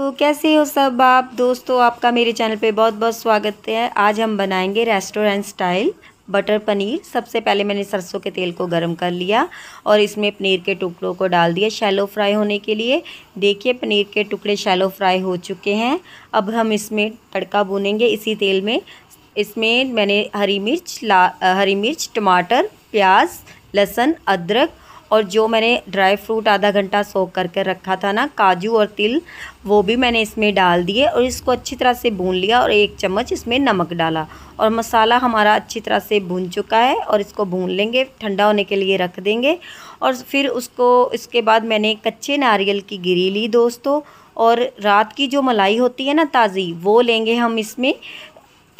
तो कैसे हो सब आप दोस्तों आपका मेरे चैनल पे बहुत बहुत स्वागत है आज हम बनाएंगे रेस्टोरेंट स्टाइल बटर पनीर सबसे पहले मैंने सरसों के तेल को गर्म कर लिया और इसमें पनीर के टुकड़ों को डाल दिया शैलो फ्राई होने के लिए देखिए पनीर के टुकड़े शैलो फ्राई हो चुके हैं अब हम इसमें तड़का बुनेंगे इसी तेल में इसमें मैंने हरी मिर्च ला हरी मिर्च टमाटर प्याज लहसुन अदरक और जो मैंने ड्राई फ्रूट आधा घंटा सोख करके रखा था ना काजू और तिल वो भी मैंने इसमें डाल दिए और इसको अच्छी तरह से भून लिया और एक चम्मच इसमें नमक डाला और मसाला हमारा अच्छी तरह से भून चुका है और इसको भून लेंगे ठंडा होने के लिए रख देंगे और फिर उसको इसके बाद मैंने कच्चे नारियल की गिरी ली दोस्तों और रात की जो मलाई होती है ना ताज़ी वो लेंगे हम इसमें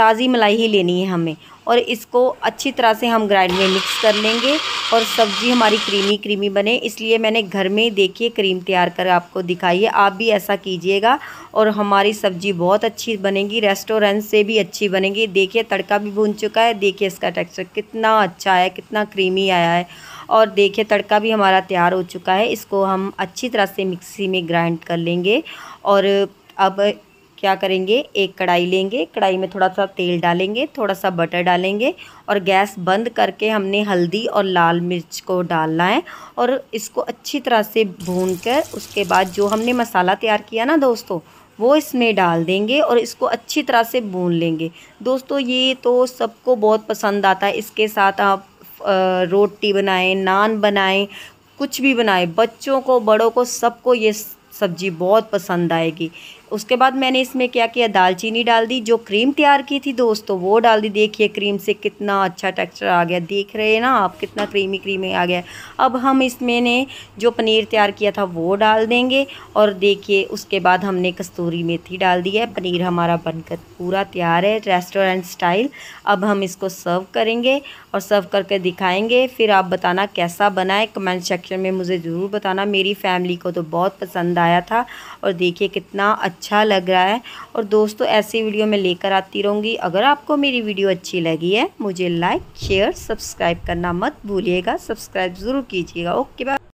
ताज़ी मलाई ही लेनी है हमें और इसको अच्छी तरह से हम ग्राइंड में मिक्स कर लेंगे और सब्ज़ी हमारी क्रीमी क्रीमी बने इसलिए मैंने घर में ही देखिए क्रीम तैयार कर आपको दिखाई है आप भी ऐसा कीजिएगा और हमारी सब्ज़ी बहुत अच्छी बनेगी रेस्टोरेंट से भी अच्छी बनेगी देखिए तड़का भी भून चुका है देखिए इसका टेक्सचर कितना अच्छा है कितना क्रीमी आया है और देखिए तड़का भी हमारा तैयार हो चुका है इसको हम अच्छी तरह से मिक्सी में ग्राइंड कर लेंगे और अब क्या करेंगे एक कढ़ाई लेंगे कढ़ाई में थोड़ा सा तेल डालेंगे थोड़ा सा बटर डालेंगे और गैस बंद करके हमने हल्दी और लाल मिर्च को डालना है और इसको अच्छी तरह से भून कर उसके बाद जो हमने मसाला तैयार किया ना दोस्तों वो इसमें डाल देंगे और इसको अच्छी तरह से भून लेंगे दोस्तों ये तो सबको बहुत पसंद आता है इसके साथ आप रोटी बनाएं नान बनाएं कुछ भी बनाएं बच्चों को बड़ों को सबको ये सब्ज़ी बहुत पसंद आएगी उसके बाद मैंने इसमें क्या किया दालचीनी डाल दी जो क्रीम तैयार की थी दोस्तों वो डाल दी देखिए क्रीम से कितना अच्छा टेक्सचर आ गया देख रहे हैं ना आप कितना क्रीमी क्रीमी आ गया अब हम इसमें ने जो पनीर तैयार किया था वो डाल देंगे और देखिए उसके बाद हमने कस्तूरी मेथी डाल दी है पनीर हमारा बनकर पूरा तैयार है रेस्टोरेंट स्टाइल अब हम इसको सर्व करेंगे और सर्व करके दिखाएंगे फिर आप बताना कैसा बना है कमेंट सेक्शन में मुझे ज़रूर बताना मेरी फैमिली को तो बहुत पसंद आया था और देखिए कितना अच्छा लग रहा है और दोस्तों ऐसी वीडियो मैं लेकर आती रहूँगी अगर आपको मेरी वीडियो अच्छी लगी है मुझे लाइक शेयर सब्सक्राइब करना मत भूलिएगा सब्सक्राइब ज़रूर कीजिएगा ओके बाय